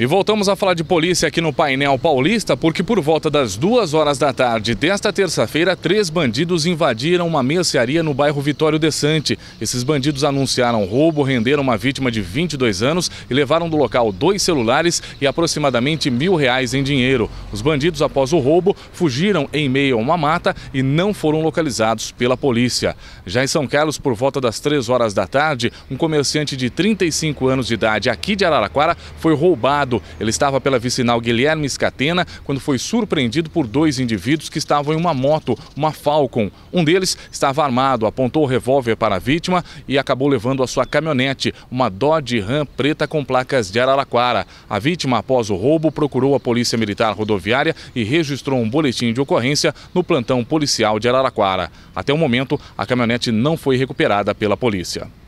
E voltamos a falar de polícia aqui no painel paulista, porque por volta das duas horas da tarde desta terça-feira, três bandidos invadiram uma mercearia no bairro Vitório de Sante. Esses bandidos anunciaram roubo, renderam uma vítima de 22 anos e levaram do local dois celulares e aproximadamente mil reais em dinheiro. Os bandidos, após o roubo, fugiram em meio a uma mata e não foram localizados pela polícia. Já em São Carlos, por volta das três horas da tarde, um comerciante de 35 anos de idade aqui de Araraquara foi roubado ele estava pela vicinal Guilherme Scatena quando foi surpreendido por dois indivíduos que estavam em uma moto, uma Falcon. Um deles estava armado, apontou o revólver para a vítima e acabou levando a sua caminhonete, uma Dodge Ram preta com placas de Araraquara. A vítima, após o roubo, procurou a Polícia Militar Rodoviária e registrou um boletim de ocorrência no plantão policial de Araraquara. Até o momento, a caminhonete não foi recuperada pela polícia.